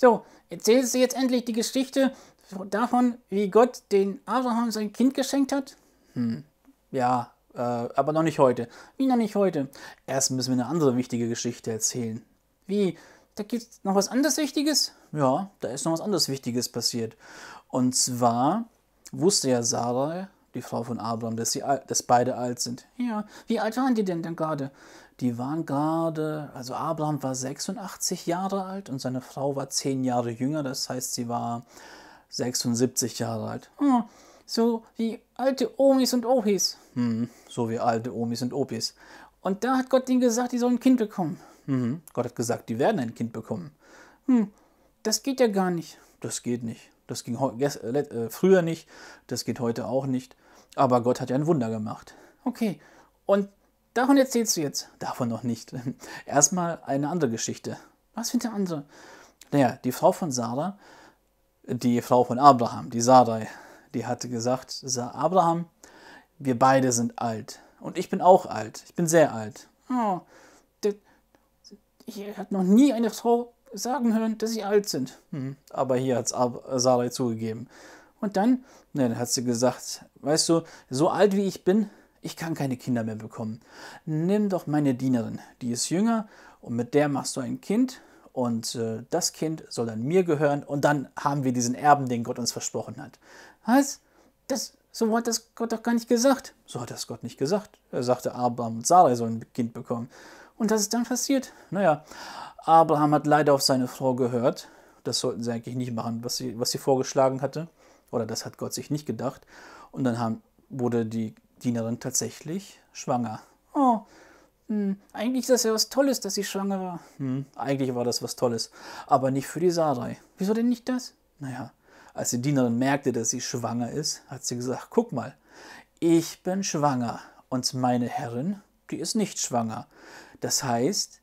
So, erzählen Sie jetzt endlich die Geschichte davon, wie Gott den Abraham sein Kind geschenkt hat? Hm, ja, äh, aber noch nicht heute. Wie noch nicht heute? Erst müssen wir eine andere wichtige Geschichte erzählen. Wie? Da gibt es noch was anderes Wichtiges? Ja, da ist noch was anderes Wichtiges passiert. Und zwar wusste ja Sarah, die Frau von Abraham, dass, sie, dass beide alt sind. Ja, wie alt waren die denn dann gerade? die waren gerade, also Abraham war 86 Jahre alt und seine Frau war 10 Jahre jünger, das heißt, sie war 76 Jahre alt. Hm, so wie alte Omis und Opis. Hm, so wie alte Omis und Opis. Und da hat Gott ihnen gesagt, die sollen ein Kind bekommen. Hm, Gott hat gesagt, die werden ein Kind bekommen. Hm, das geht ja gar nicht. Das geht nicht. Das ging äh, äh, früher nicht. Das geht heute auch nicht. Aber Gott hat ja ein Wunder gemacht. Okay. Und Davon erzählst du jetzt. Davon noch nicht. Erstmal eine andere Geschichte. Was für eine andere? Naja, die Frau von Sarah, die Frau von Abraham, die Sarai, die hatte gesagt, Abraham, wir beide sind alt. Und ich bin auch alt. Ich bin sehr alt. Oh, ich hat noch nie eine Frau sagen hören, dass sie alt sind. Hm. Aber hier hat es Sarai zugegeben. Und dann, ne, dann hat sie gesagt, weißt du, so alt wie ich bin, ich kann keine Kinder mehr bekommen. Nimm doch meine Dienerin, die ist jünger, und mit der machst du ein Kind, und äh, das Kind soll dann mir gehören, und dann haben wir diesen Erben, den Gott uns versprochen hat. Was? Das, so hat das Gott doch gar nicht gesagt. So hat das Gott nicht gesagt. Er sagte, Abraham und Sarah sollen ein Kind bekommen. Und das ist dann passiert. Naja, Abraham hat leider auf seine Frau gehört. Das sollten sie eigentlich nicht machen, was sie, was sie vorgeschlagen hatte. Oder das hat Gott sich nicht gedacht. Und dann haben, wurde die Dienerin tatsächlich schwanger. Oh, mh, hm, eigentlich ist das ja was Tolles, dass sie schwanger war. Hm, eigentlich war das was Tolles, aber nicht für die Sarai. Wieso denn nicht das? Naja, als die Dienerin merkte, dass sie schwanger ist, hat sie gesagt, guck mal, ich bin schwanger und meine Herrin, die ist nicht schwanger. Das heißt,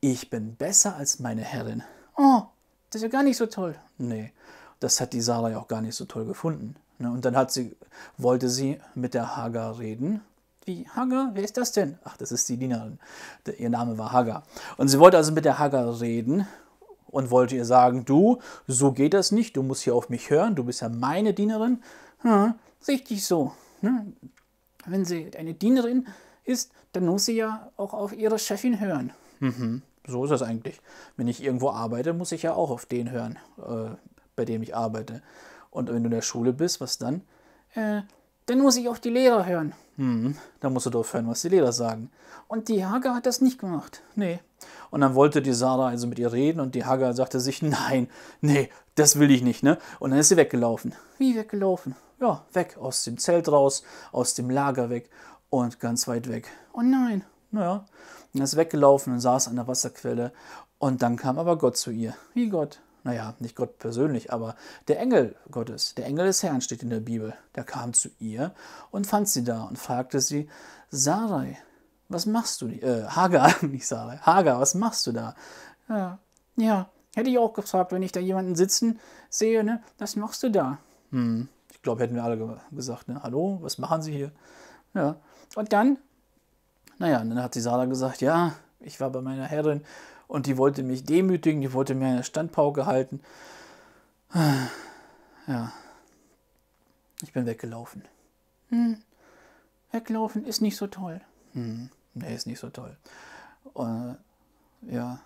ich bin besser als meine Herrin. Oh, das ist ja gar nicht so toll. Nee, das hat die Sarai auch gar nicht so toll gefunden. Ne, und dann hat sie, wollte sie mit der Hagar reden. Wie, Hagar? Wer ist das denn? Ach, das ist die Dienerin. Ihr Name war Hagar. Und sie wollte also mit der Hagar reden und wollte ihr sagen, du, so geht das nicht, du musst hier auf mich hören, du bist ja meine Dienerin. Hm, richtig so. Hm. Wenn sie eine Dienerin ist, dann muss sie ja auch auf ihre Chefin hören. Mhm. So ist das eigentlich. Wenn ich irgendwo arbeite, muss ich ja auch auf den hören, äh, bei dem ich arbeite. Und wenn du in der Schule bist, was dann? Äh, dann muss ich auch die Lehrer hören. Hm, dann musst du darauf hören, was die Lehrer sagen. Und die Hager hat das nicht gemacht. Nee. Und dann wollte die Sarah also mit ihr reden und die Hager sagte sich, nein, nee, das will ich nicht, ne? Und dann ist sie weggelaufen. Wie weggelaufen? Ja, weg, aus dem Zelt raus, aus dem Lager weg und ganz weit weg. Oh nein, naja. Und ist weggelaufen und saß an der Wasserquelle. Und dann kam aber Gott zu ihr. Wie Gott? naja, nicht Gott persönlich, aber der Engel Gottes, der Engel des Herrn steht in der Bibel, der kam zu ihr und fand sie da und fragte sie, Sarai, was machst du? Äh, Hagar, nicht Sarai, Hagar, was machst du da? Ja, ja, hätte ich auch gefragt, wenn ich da jemanden sitzen sehe, ne, was machst du da? Hm, ich glaube, hätten wir alle gesagt, ne, hallo, was machen sie hier? Ja, und dann, naja, dann hat die Sarah gesagt, ja, ich war bei meiner Herrin und die wollte mich demütigen, die wollte mir eine Standpauke halten. Ja, ich bin weggelaufen. Hm. Weglaufen ist nicht so toll. Hm. Nee, ist nicht so toll. Und, äh, ja,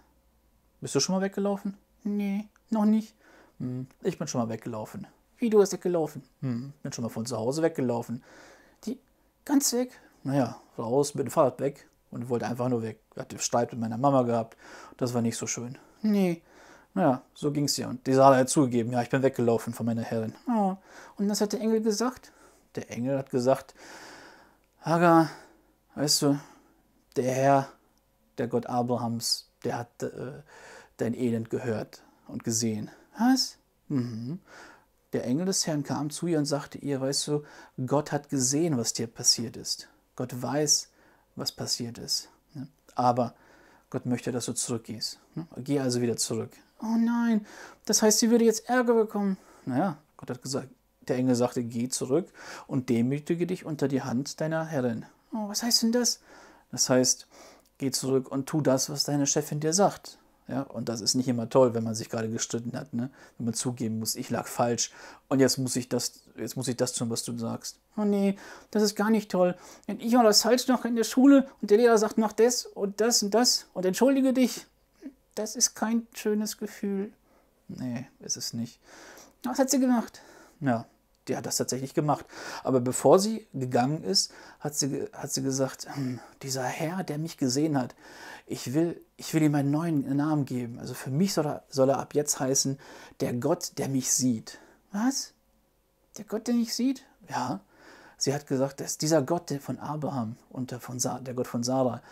bist du schon mal weggelaufen? Nee, noch nicht. Hm. Ich bin schon mal weggelaufen. Wie, du bist weggelaufen? Hm. Bin schon mal von zu Hause weggelaufen. Die, ganz weg? Naja, raus, mit dem Fahrrad weg und wollte einfach nur weg. Hatte Streit mit meiner Mama gehabt. Das war nicht so schön. Nee. Naja, so ging es ihr. Und dieser hat er halt zugegeben, ja, ich bin weggelaufen von meiner Herrin. Oh. Und was hat der Engel gesagt? Der Engel hat gesagt, Hagar, weißt du, der Herr, der Gott Abrahams, der hat äh, dein Elend gehört und gesehen. Was? Mhm. Der Engel des Herrn kam zu ihr und sagte ihr, weißt du, Gott hat gesehen, was dir passiert ist. Gott weiß, was passiert ist. Ne? Aber Gott möchte, dass du zurückgehst. Ne? Geh also wieder zurück. Oh nein, das heißt, sie würde jetzt Ärger bekommen. Naja, Gott hat gesagt, der Engel sagte, geh zurück und demütige dich unter die Hand deiner Herrin. Oh, was heißt denn das? Das heißt, geh zurück und tu das, was deine Chefin dir sagt. Ja, und das ist nicht immer toll, wenn man sich gerade gestritten hat, ne? wenn man zugeben muss, ich lag falsch und jetzt muss ich das, jetzt muss ich das tun, was du sagst. Oh nee, das ist gar nicht toll. Und ich war das falsch noch in der Schule und der Lehrer sagt, mach das und das und das und entschuldige dich. Das ist kein schönes Gefühl. Nee, ist es nicht. Was hat sie gemacht? Ja, die hat das tatsächlich gemacht. Aber bevor sie gegangen ist, hat sie, hat sie gesagt, hm, dieser Herr, der mich gesehen hat, ich will, ich will ihm einen neuen Namen geben. Also für mich soll er, soll er ab jetzt heißen, der Gott, der mich sieht. Was? Der Gott, der mich sieht? Ja. Sie hat gesagt, dass dieser Gott der von Abraham und der, von Sa der Gott von Sarah,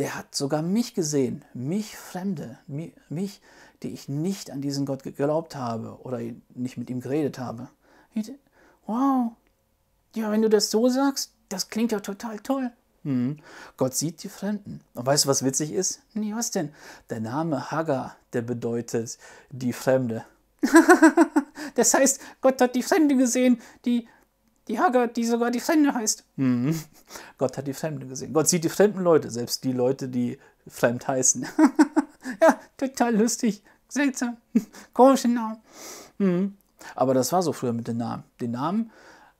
der hat sogar mich gesehen, mich Fremde, mich, die ich nicht an diesen Gott geglaubt habe oder nicht mit ihm geredet habe. Wow. Ja, wenn du das so sagst, das klingt ja total toll. Hm. Gott sieht die Fremden. Und weißt du, was witzig ist? Nee, was denn? Der Name Hagar, der bedeutet die Fremde. das heißt, Gott hat die Fremde gesehen, die, die Hagar, die sogar die Fremde heißt. Hm. Gott hat die Fremde gesehen. Gott sieht die fremden Leute, selbst die Leute, die fremd heißen. ja, total lustig. Seltsam. Komische Namen. Hm. Aber das war so früher mit den Namen. Die Namen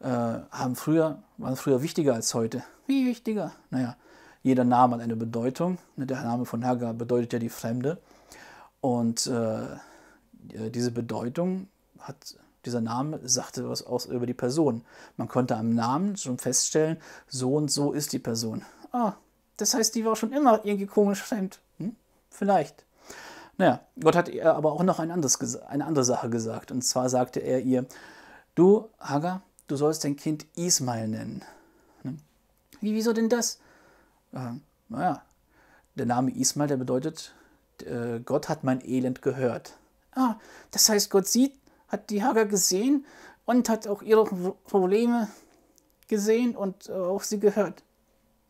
äh, haben früher, waren früher wichtiger als heute. Wie wichtiger? Naja, jeder Name hat eine Bedeutung. Ne, der Name von Hagar bedeutet ja die Fremde. Und äh, äh, diese Bedeutung hat dieser Name sagte was aus über die Person. Man konnte am Namen schon feststellen, so und so ist die Person. Ah, das heißt, die war schon immer irgendwie komisch fremd. Hm? Vielleicht. Naja, Gott hat ihr aber auch noch ein anderes, eine andere Sache gesagt. Und zwar sagte er ihr, du Hagar, du sollst dein Kind Ismail nennen. Ne? Wie, wieso denn das? Äh, naja, der Name Ismail, der bedeutet, äh, Gott hat mein Elend gehört. Ah, das heißt, Gott sieht, hat die Hagar gesehen und hat auch ihre Probleme gesehen und äh, auch sie gehört.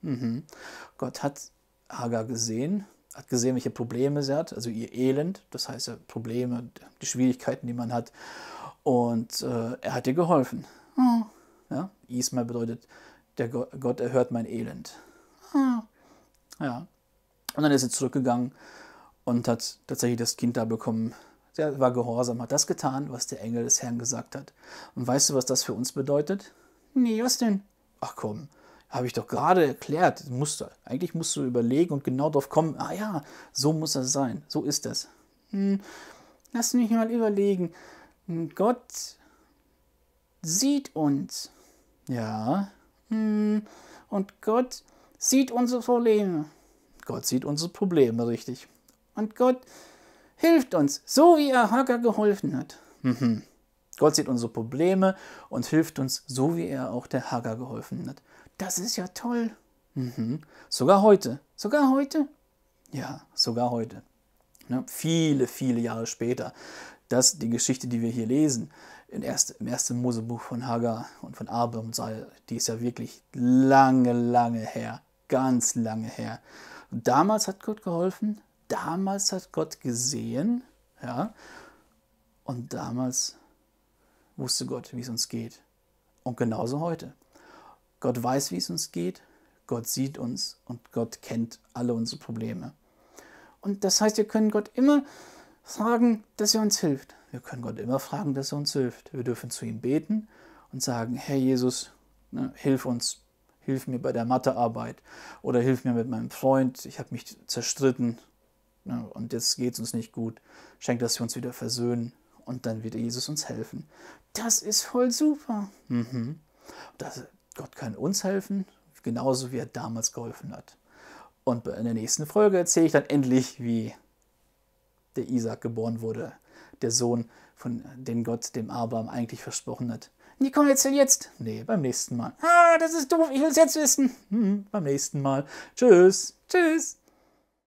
Mhm. Gott hat Hagar gesehen hat gesehen, welche Probleme sie hat, also ihr Elend, das heißt Probleme, die Schwierigkeiten, die man hat. Und äh, er hat ihr geholfen. Hm, ja? Isma bedeutet, der Gott erhört mein Elend. Hm, ja. Und dann ist sie zurückgegangen und hat tatsächlich das Kind da bekommen. Der war gehorsam, hat das getan, was der Engel des Herrn gesagt hat. Und weißt du, was das für uns bedeutet? Nee, was denn? Ach komm, habe ich doch gerade erklärt. Musst du, eigentlich musst du überlegen und genau darauf kommen, ah ja, so muss das sein, so ist das. Hm, lass mich mal überlegen. Hm, Gott sieht uns. Ja. Hm, und Gott sieht unsere Probleme. Gott sieht unsere Probleme, richtig. Und Gott hilft uns, so wie er Hagar geholfen hat. Mhm. Gott sieht unsere Probleme und hilft uns, so wie er auch der Hagar geholfen hat. Das ist ja toll. Mhm. Sogar heute. Sogar heute? Ja, sogar heute. Ne? Viele, viele Jahre später. Das die Geschichte, die wir hier lesen, im, ersten Mosebuch von Hagar und von Abram, die ist ja wirklich lange, lange her. Ganz lange her. Und damals hat Gott geholfen, damals hat Gott gesehen, ja, und damals wusste Gott, wie es uns geht. Und genauso heute. Gott weiß, wie es uns geht, Gott sieht uns und Gott kennt alle unsere Probleme. Und das heißt, wir können Gott immer fragen, dass er uns hilft. Wir können Gott immer fragen, dass er uns hilft. Wir dürfen zu ihm beten und sagen, Herr Jesus, ne, hilf uns, hilf mir bei der Mathearbeit oder hilf mir mit meinem Freund, ich habe mich zerstritten ne, und jetzt geht es uns nicht gut. Schenk, dass wir uns wieder versöhnen und dann wird Jesus uns helfen. Das ist voll super. Mhm. Das, Gott kann uns helfen, genauso wie er damals geholfen hat. Und in der nächsten Folge erzähle ich dann endlich, wie der Isaac geboren wurde, der Sohn, von dem Gott dem Abraham eigentlich versprochen hat. Nee, komm, erzähl jetzt. Nee, beim nächsten Mal. Ah, das ist doof, ich will es jetzt wissen. Hm, beim nächsten Mal. Tschüss. Tschüss.